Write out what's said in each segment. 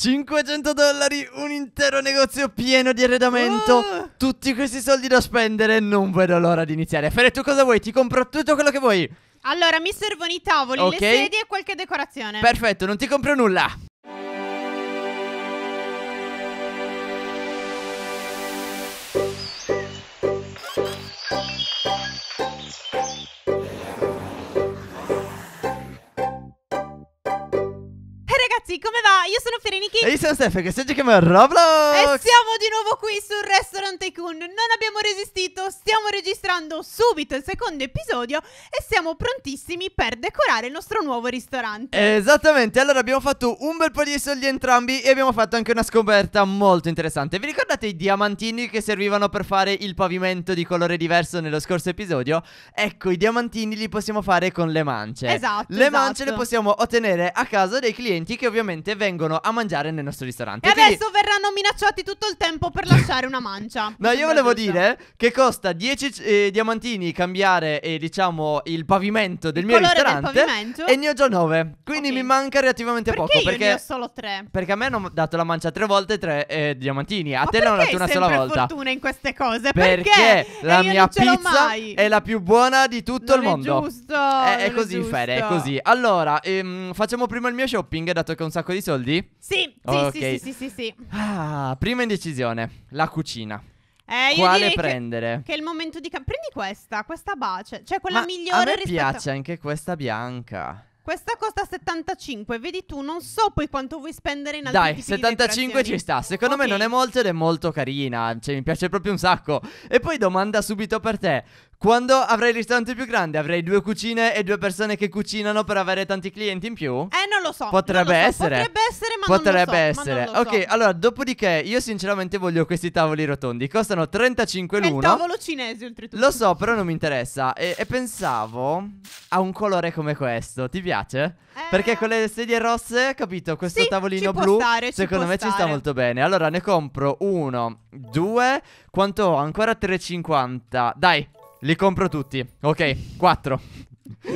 500 dollari, un intero negozio pieno di arredamento, oh. tutti questi soldi da spendere, non vedo l'ora di iniziare. Fare tu cosa vuoi? Ti compro tutto quello che vuoi. Allora, mi servono i tavoli, okay. le sedie e qualche decorazione. Perfetto, non ti compro nulla. ragazzi, come va? Io sono Ferenichi. E io sono Stefano, che oggi chiama Roblox. E siamo di nuovo qui sul Restaurant Tycoon. Non abbiamo resistito, stiamo registrando subito il secondo episodio e siamo prontissimi per decorare il nostro nuovo ristorante. Esattamente, allora abbiamo fatto un bel po' di soldi entrambi e abbiamo fatto anche una scoperta molto interessante. Vi ricordate i diamantini che servivano per fare il pavimento di colore diverso nello scorso episodio? Ecco, i diamantini li possiamo fare con le mance. Esatto. Le esatto. mance le possiamo ottenere a casa dei clienti che ovviamente vengono a mangiare nel nostro ristorante. E Quindi... adesso verranno minacciati tutto il tempo per lasciare una mancia. no, io volevo giusto. dire che costa 10 eh, diamantini cambiare, eh, diciamo, il pavimento del il mio ristorante. Del E ne ho già 9. Quindi okay. mi manca relativamente perché poco. perché ne ho solo 3. Perché a me hanno dato la mancia 3 volte 3 eh, diamantini. A Ma te ho dato una sola volta. Ma fortuna in queste cose. Perché, perché la mia pizza è la più buona di tutto non il mondo. giusto. È, è così, è Fede, è così. Allora, ehm, facciamo prima il mio shopping, dato che anche un sacco di soldi? Sì, sì, okay. sì, sì, sì, sì, sì. Ah, prima indecisione, la cucina. Eh, Quale prendere? Che, che, è il momento di... Ca- prendi questa, questa bace, cioè quella Ma migliore a me rispetto... piace anche questa bianca. Questa costa 75, vedi tu, non so poi quanto vuoi spendere in altri Dai, 75 ci sta, secondo okay. me non è molto ed è molto carina, cioè mi piace proprio un sacco. E poi domanda subito per te, quando avrai il ristorante più grande, avrai due cucine e due persone che cucinano per avere tanti clienti in più? Eh, non lo so. Potrebbe lo so. essere. Potrebbe essere, ma Potrebbe so, essere. ok, so. allora, dopodiché, io sinceramente voglio questi tavoli rotondi. Costano 35 l'uno. È il tavolo cinese, oltretutto. Lo so, però non mi interessa. E, e pensavo a un colore come questo. Ti piace? Eh... Perché con le sedie rosse, capito, questo sì, tavolino blu, stare, secondo ci me stare. ci sta molto bene. Allora, ne compro uno, due, quanto ho? Ancora 3,50. Dai. Li compro tutti. Ok, 4.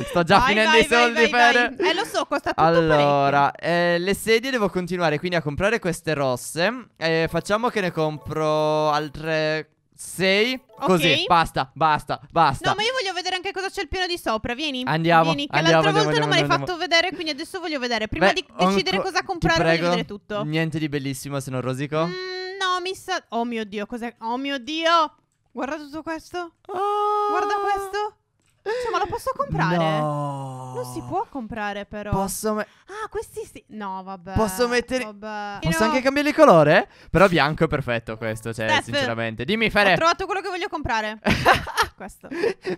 Sto già vai, finendo vai, i soldi vai, per... Eh lo so, costa tutto Allora, eh, le sedie devo continuare quindi a comprare queste rosse eh, Facciamo che ne compro altre 6 okay. Così, basta, basta, basta No ma io voglio vedere anche cosa c'è il piano di sopra, vieni Andiamo, vieni, che l'altra volta andiamo, non me l'hai fatto vedere quindi adesso voglio vedere Prima Beh, di decidere cosa comprare prego, voglio vedere tutto Niente di bellissimo se non rosico mm, No, mi sa... Oh mio Dio, cos'è? Oh mio Dio Guarda tutto questo Oh Guarda questo. Cioè, ma lo posso comprare? No. Non si può comprare, però. Posso me- Ah, questi sì. No, vabbè. Posso mettere. Vabbè. Posso no. anche cambiare il colore? Però bianco è perfetto questo, cioè, Steph, sinceramente. Dimmi, Fere. Ho trovato quello che voglio comprare. Ah, questo.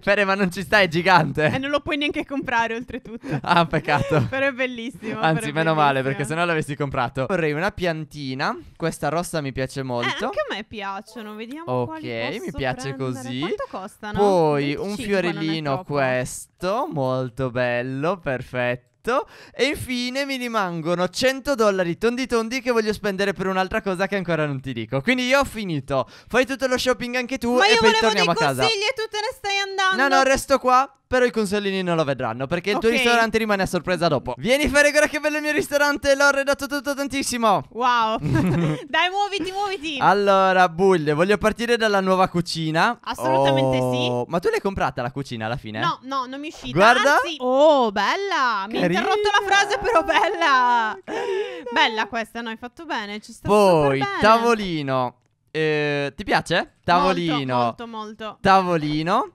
Fere, ma non ci stai, è gigante. E non lo puoi neanche comprare, oltretutto. ah, peccato. però è bellissimo. Anzi, meno bellissimo. male, perché se no l'avessi comprato. Vorrei una piantina. Questa rossa mi piace eh, molto. Eh, anche a me piacciono. Vediamo Ok, mi piace prendere. così. Quanto costano? Poi un fiorellino questo, molto bello, perfetto finito. E infine mi rimangono 100 dollari tondi tondi che voglio spendere per un'altra cosa che ancora non ti dico. Quindi io ho finito. Fai tutto lo shopping anche tu Ma e poi torniamo a casa. Ma io volevo dei consigli e tu te ne stai andando. No, no, resto qua. Però i consolini non lo vedranno perché okay. il tuo ristorante rimane a sorpresa dopo. Vieni a fare guarda che bello il mio ristorante. L'ho redatto tutto tantissimo. Wow. Dai, muoviti, muoviti. Allora, Bull, voglio partire dalla nuova cucina. Assolutamente oh. sì. Ma tu l'hai comprata la cucina alla fine? No, no, non mi è uscita. Guarda. Anzi... Oh, bella. Carina. Mi interrotto la frase, però bella. Carina. Bella questa, no? Hai fatto bene. Ci sta Poi, bene. tavolino. Eh, ti piace? Tavolino. Molto, molto, molto. Tavolino.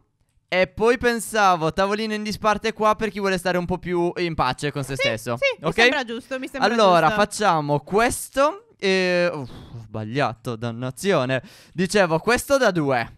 E poi pensavo, tavolino in disparte qua per chi vuole stare un po' più in pace con se sì, stesso. Sì, okay? mi sembra giusto, mi sembra allora, giusto. facciamo questo. E... Uff, sbagliato, dannazione. Dicevo, questo da due.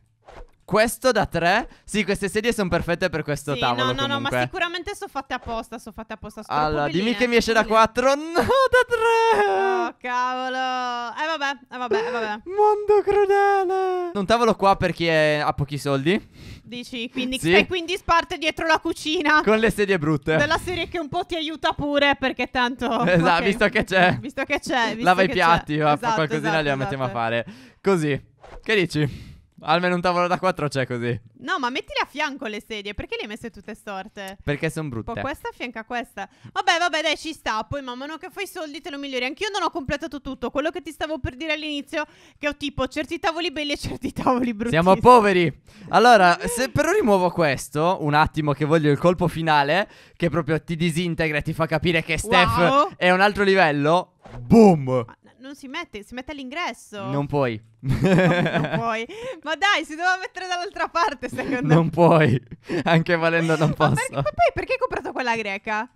Questo da tre? Sì, queste sedie sono perfette per questo sì, tavolo. No, no, comunque. no, ma sicuramente sono fatte apposta. Sono fatte apposta. Allora, dimmi che eh, mi esce da quattro. No, da tre. Oh, cavolo. Eh, vabbè, eh, vabbè, eh, vabbè. Mondo crudele. Un tavolo qua per chi è... ha pochi soldi. Dici, quindi, sì. e quindi sparte dietro la cucina. Con le sedie brutte. Della serie che un po' ti aiuta pure perché tanto. Esatto, okay. visto che c'è. Visto che c'è. Lava i piatti, esatto, qualcosina esatto, li esatto. mettiamo a esatto. fare. Così. Che dici? Almeno un tavolo da quattro c'è così. No, ma mettili a fianco le sedie. Perché le hai messe tutte storte? Perché sono brutte. Poi questa a fianco a questa. Vabbè, vabbè, dai, ci sta. Poi man mano che fai i soldi te lo migliori. Anch'io non ho completato tutto. Quello che ti stavo per dire all'inizio, che ho tipo certi tavoli belli e certi tavoli brutti. Siamo poveri. Allora, se però rimuovo questo, un attimo che voglio il colpo finale, che proprio ti disintegra e ti fa capire che Steph wow. è un altro livello. Boom! Ma ah, Non si mette, si mette all'ingresso. Non puoi non puoi. Ma dai, si doveva mettere dall'altra parte, secondo me. Non puoi. Anche valendo non posso. Ma perché, ma poi perché hai comprato quella greca?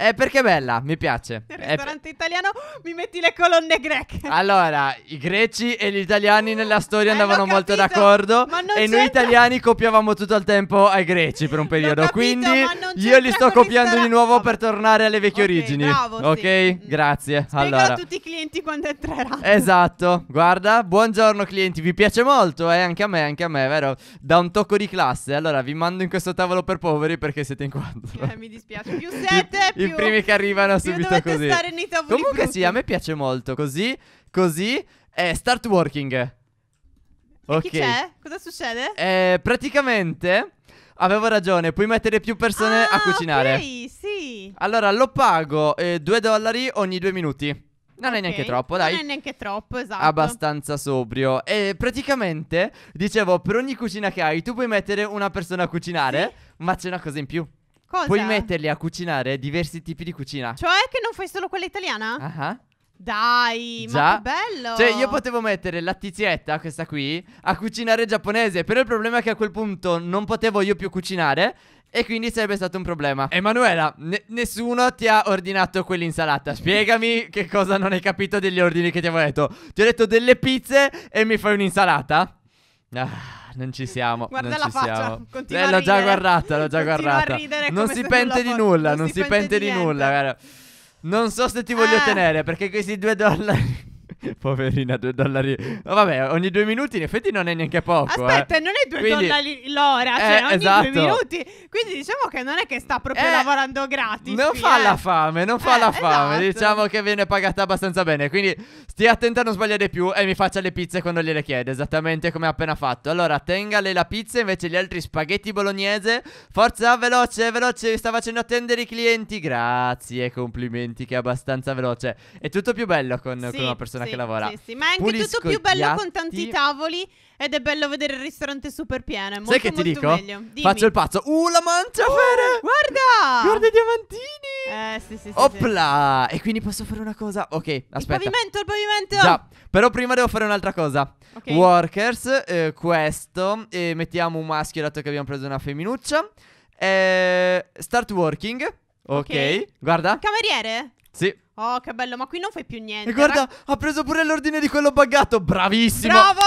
Eh, perché è bella, mi piace. Nel È- ristorante italiano mi metti le colonne greche. Allora, i greci e gli italiani nella storia Eh, l'ho andavano molto d'accordo ma non e noi italiani copiavamo tutto il tempo ai greci per un periodo, capito, quindi io li sto copiando di nuovo per tornare alle vecchie Ok, origini. bravo, sì. ok, Mm. grazie. Spiegalo Allora, a tutti i clienti quando entrerà. esatto. Guarda, buon buongiorno clienti, vi piace molto? Eh, anche a me, anche a me, vero? Da un tocco di classe. Allora vi mando in questo tavolo per poveri perché siete in quattro. Eh, mi dispiace. Più sette, I, più... I primi che arrivano più subito così. stare nei tavoli Comunque brutti. sì, a me piace molto. Così, così, eh, start working. Ok. chi c'è? Cosa succede? Eh, praticamente... Avevo ragione, puoi mettere più persone ah, a cucinare. Ok, sì. Allora lo pago eh, dollari ogni 2 minuti. Non okay. è neanche troppo, dai. Non è neanche troppo, esatto. Abbastanza sobrio. E praticamente, dicevo, per ogni cucina che hai, tu puoi mettere una persona a cucinare, sì? ma c'è una cosa in più. Cosa? Puoi metterli a cucinare diversi tipi di cucina. Cioè che non fai solo quella italiana? Ah. Uh -huh. Dai, Già. ma che bello! Cioè, io potevo mettere la tizietta, questa qui, a cucinare giapponese, però il problema è che a quel punto non potevo io più cucinare. E quindi sarebbe stato un problema. Emanuela, ne nessuno ti ha ordinato quell'insalata. Spiegami che cosa non hai capito degli ordini che ti avevo detto. Ti ho detto delle pizze e mi fai un'insalata? Ah non ci siamo. Guarda non la ci faccia, siamo. continua eh, L'ho già guardata, l'ho già Continua guardata. non si pente di nulla, non, si, pente, di nulla, guarda. Non so se ti voglio Ah. tenere perché questi due dollari. Poverina, due dollari. Oh, vabbè, ogni due minuti in effetti non è neanche poco. Eh. Aspetta, eh. non è due Quindi... dollari l'ora, cioè eh, ogni esatto. due minuti. Quindi diciamo che non è che sta proprio eh, lavorando gratis. Non qui, fa la eh. fame, non fa eh, la fame. Esatto. Diciamo che viene pagata abbastanza bene. Quindi stia attenta a non sbagliare più e mi faccia le pizze quando gliele chiede, esattamente come ha appena fatto. Allora, tengale la pizza invece gli altri spaghetti bolognese. Forza, veloce, veloce, sta facendo attendere i clienti. Grazie, complimenti che è abbastanza veloce. È tutto più bello con, sì, con una persona sì, che lavora. Sì, sì, ma è anche Pulisco tutto più bello con tanti tavoli ed è bello vedere il ristorante super pieno. È molto, Sai che ti dico? Meglio. Dimmi. Faccio il pazzo. Uh, la manciafere! Uh, oh, guarda! Guarda i diamantini! Eh, sì, sì, sì. Opla! Sì. E quindi posso fare una cosa? Ok, aspetta. Il pavimento, il pavimento! Già, però prima devo fare un'altra cosa. Okay. Workers, eh, questo. E mettiamo un maschio dato che abbiamo preso una femminuccia. Eh, start working. Ok. Guarda. Cameriere? Sì. Oh, che bello, ma qui non fai più niente. E guarda, ha preso pure l'ordine di quello buggato. Bravissimo. Bravo.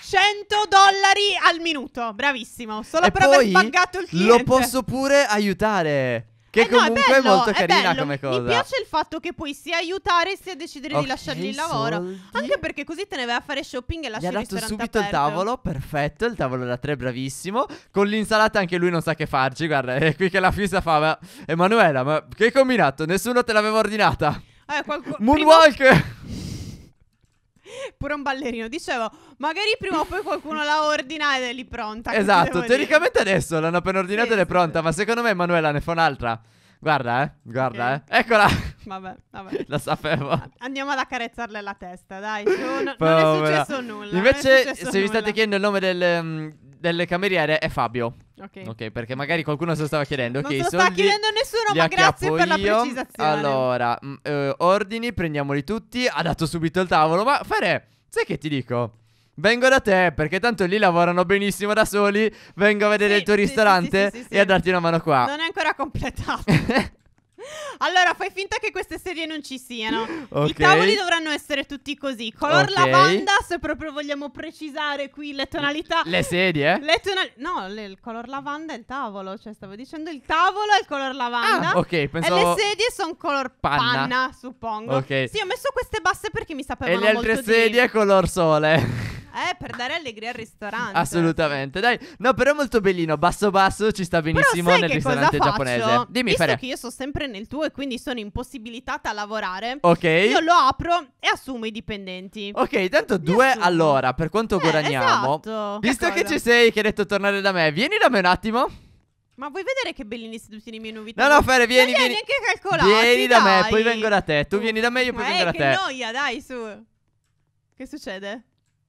100 dollari al minuto, bravissimo. Solo e per aver buggato il cliente. Lo posso pure aiutare. Che eh comunque no, è, bello, è, molto carina è come cosa. Mi piace il fatto che puoi sia aiutare sia decidere okay, di lasciargli il lavoro. Soldi. Anche perché così te ne vai a fare shopping e lasci il ristorante ha dato subito aperto. il tavolo, perfetto, il tavolo da tre, bravissimo. Con l'insalata anche lui non sa che farci, guarda, è qui che la fissa fa, ma... Emanuela, ma che hai combinato? Nessuno te l'aveva ordinata. Eh, qualcuno... Moonwalk! Primo... pure un ballerino. Dicevo, magari prima o poi qualcuno la ordina ed è lì pronta. Esatto, teoricamente dire? adesso l'hanno appena ordinata sì, ed è pronta, sì. ma secondo me Emanuela ne fa un'altra. Guarda, eh, guarda, okay. eh. Eccola. Vabbè, vabbè. La sapevo. Ah, andiamo ad accarezzarle la testa, dai. Su, non è successo nulla. Invece, successo se nulla. vi state chiedendo il nome del, mm, delle cameriere è Fabio. Ok. Ok, perché magari qualcuno se lo stava chiedendo. Non okay, se lo stava chiedendo nessuno, ma grazie per la precisazione. Allora, mm, eh, ordini, prendiamoli tutti. Ha dato subito il tavolo. Ma Fare, sai che ti dico? Vengo da te perché tanto lì lavorano benissimo da soli. Vengo a vedere sì, il tuo sì, ristorante sì, e a darti una mano qua. Non è ancora completato. Allora, fai finta che queste serie non ci siano. Okay. I tavoli dovranno essere tutti così. Color okay. lavanda, se proprio vogliamo precisare qui le tonalità. Le sedie? Le tonalità. No, le, il color lavanda è il tavolo. Cioè, stavo dicendo il tavolo è il color lavanda. Ah, ok, pensavo... E le sedie sono color panna. panna, suppongo. Ok. Sì, ho messo queste basse perché mi sapevano molto E le altre sedie di... color sole. Eh, per dare allegria al ristorante. Assolutamente. Dai, no, però è molto bellino. Basso basso ci sta benissimo nel ristorante giapponese. Dimmi, Visto Fere. che io sono sempre nel tuo e quindi sono impossibilitata a lavorare. Ok. Io lo apro e assumo i dipendenti. Ok, tanto Mi due assumo. all'ora per quanto eh, guadagniamo. Esatto. Visto che, che ci sei, che hai detto tornare da me, vieni da me un attimo. Ma vuoi vedere che bellini seduti nei miei nuovi No, no, Fere, vieni, non vieni. neanche calcolati, Vieni da me, poi vengo da te. Tu vieni da me, io poi eh, vengo da te. Ma che noia, dai, su. Che succede?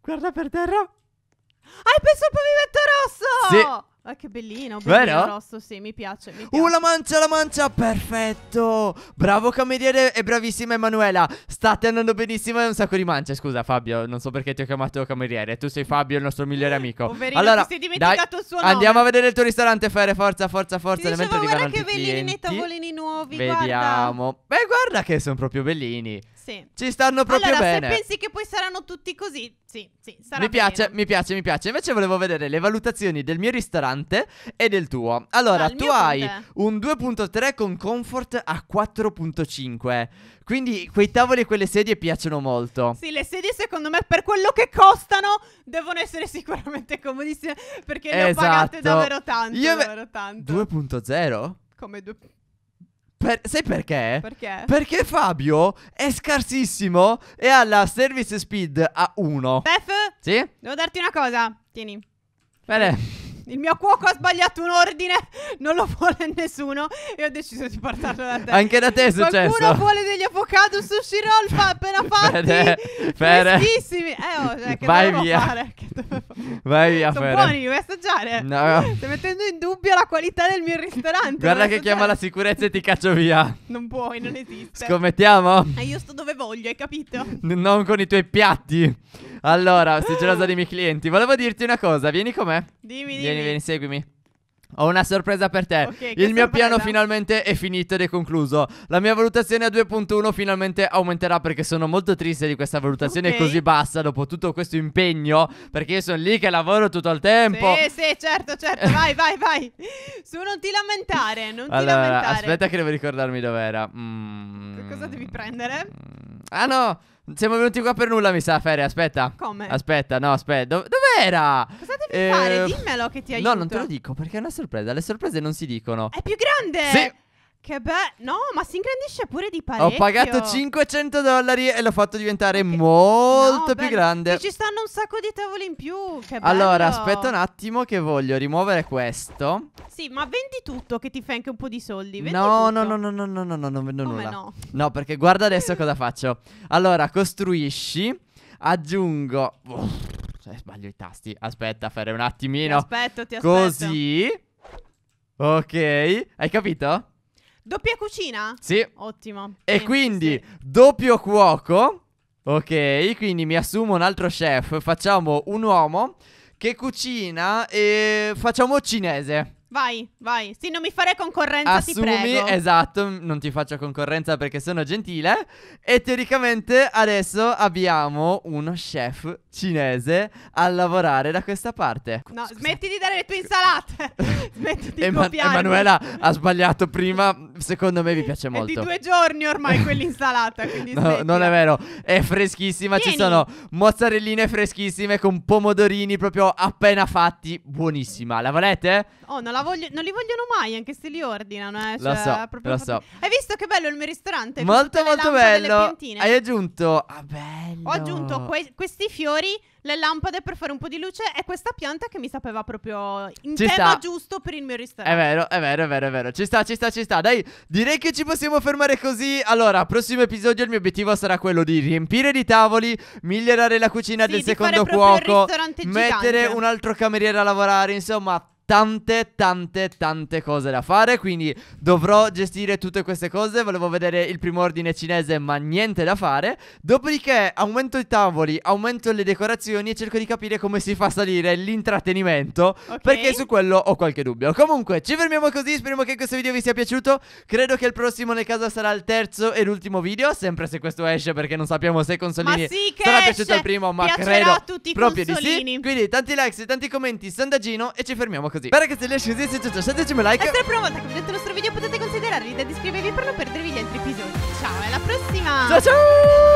Guarda per terra. Hai ah, penso pavimento rosso! Sì. Ah, che bellino, bellino Vero? rosso, sì, mi piace, mi piace. Uh, la mancia, la mancia, perfetto. Bravo cameriere e bravissima Emanuela. State andando benissimo, e un sacco di mance. Scusa Fabio, non so perché ti ho chiamato cameriere. Tu sei Fabio, il nostro migliore amico. Poverino, allora, ti sei dimenticato dai, il suo nome. Andiamo a vedere il tuo ristorante, Fere, forza, forza, forza. Ti dicevo, guarda che bellini nei tavolini nuovi, Vediamo. Guarda. Beh, guarda che sono proprio bellini. Sì. Ci stanno proprio allora, bene. Allora, se pensi che poi saranno tutti così, sì, sì, sarà Mi piace, bene. mi piace, mi piace. Invece volevo vedere le valutazioni del mio ristorante Dante e del tuo. Allora, tu hai un 2.3 con comfort a 4.5. Quindi quei tavoli e quelle sedie piacciono molto. Sì, le sedie secondo me per quello che costano devono essere sicuramente comodissime perché le esatto. ho pagate esatto. davvero tanto. Io davvero tanto. 2.0? Come 2.0? Per, sai perché? Perché? Perché Fabio è scarsissimo e ha la service speed a 1. Bef? Sì? Devo darti una cosa. Tieni. Bene il mio cuoco ha sbagliato un ordine, non lo vuole nessuno e ho deciso di portarlo da te. Anche da te è successo. Qualcuno vuole degli avocado sushi roll fa- appena fatti, Fede, Fede. freschissimi. Eh, oh, cioè, che Vai via. Fare? Che dovevo... Vai via, Sono Fede. buoni, vuoi assaggiare? No. Stai mettendo in dubbio la qualità del mio ristorante. Guarda che chiama la sicurezza e ti caccio via. Non puoi, non esiste. Scommettiamo? Eh, io sto dove voglio, hai capito? N- non con i tuoi piatti. Allora, sei gelosa dei miei clienti. Volevo dirti una cosa, vieni con me. Dimmi, Vieni, dimmi. vieni, seguimi. Ho una sorpresa per te. Ok, Il mio sorpresa? piano finalmente è finito ed è concluso. La mia valutazione a 2.1 finalmente aumenterà perché sono molto triste di questa valutazione Ok. così bassa dopo tutto questo impegno. Perché io sono lì che lavoro tutto il tempo. Sì, sì, certo, certo. Vai, vai, vai. Su, non ti lamentare, non ti lamentare. aspetta che devo ricordarmi dov'era. Mm. cosa devi prendere? Ah no! Siamo venuti qua per nulla, mi sa, Fere. Aspetta. Come? Aspetta, no, aspetta. Dov- dov'era? Cosa devi eh, fare? Ehm, Dimmelo che ti aiuto. No, non te lo dico perché è una sorpresa. Le sorprese non si dicono. È più grande. Sì. Che beh, no, ma si ingrandisce pure di parecchio. Ho pagato 500 dollari e l'ho fatto diventare okay. molto no, più grande. E ci stanno un sacco di tavoli in più. Che bello. Allora, aspetta un attimo che voglio rimuovere questo. Sì, ma vendi tutto che ti fai anche un po' di soldi. Vendi no, tutto. no, no, no, no, no, no, non vendo Come nulla. No? no, perché guarda adesso cosa faccio. Allora, costruisci, aggiungo... Uff, eh, sbaglio i tasti. Aspetta, fare un attimino. Ti aspetto, ti aspetto. Così. Ok, hai capito? Doppia cucina? Sì. Ottimo. E sì, quindi sì. doppio cuoco. Ok, quindi mi assumo un altro chef. Facciamo un uomo che cucina e facciamo cinese. Vai, vai. Sì, non mi farei concorrenza, Assumi, esatto, non ti faccio concorrenza perché sono gentile. E teoricamente adesso abbiamo uno chef cinese a lavorare da questa parte. No, Scusa. smetti di dare le tue insalate. smetti di Eman- copiarmi. Emanuela ha sbagliato prima, secondo me vi piace molto. È di due giorni ormai quell'insalata, quindi No, non è vero. È freschissima, Tieni. ci sono mozzarelline freschissime con pomodorini proprio appena fatti, buonissima. La volete? Oh, non la voglio, non li vogliono mai, anche se li ordinano. Eh. Cioè, lo so, proprio, lo so. Hai visto che bello il mio ristorante? Molto, molto bello. Hai aggiunto. Ah, bello. Ho aggiunto que- questi fiori, le lampade per fare un po' di luce e questa pianta che mi sapeva proprio in ci tema sta. giusto per il mio ristorante. È vero, è vero, è vero, è vero. Ci sta, ci sta, ci sta. Dai, direi che ci possiamo fermare così. Allora, prossimo episodio il mio obiettivo sarà quello di riempire di tavoli, migliorare la cucina sì, del secondo cuoco, mettere un altro cameriere a lavorare, insomma, tante tante tante cose da fare quindi dovrò gestire tutte queste cose volevo vedere il primo ordine cinese ma niente da fare dopodiché aumento i tavoli aumento le decorazioni e cerco di capire come si fa salire l'intrattenimento okay. perché su quello ho qualche dubbio comunque ci fermiamo così speriamo che questo video vi sia piaciuto credo che il prossimo nel caso sarà il terzo e l'ultimo video sempre se questo esce perché non sappiamo se Consolini ma sì sarà esce. piaciuto il primo ma credo a tutti i proprio consolini. di sì quindi tanti likes tanti commenti sondaggino e ci fermiamo così. Bene che se riesci così, se c'è sempre un like. E se è la prima volta che vedete il nostro video potete considerare di iscrivervi per non perdervi gli altri episodi. Ciao, alla prossima! Ciao ciao!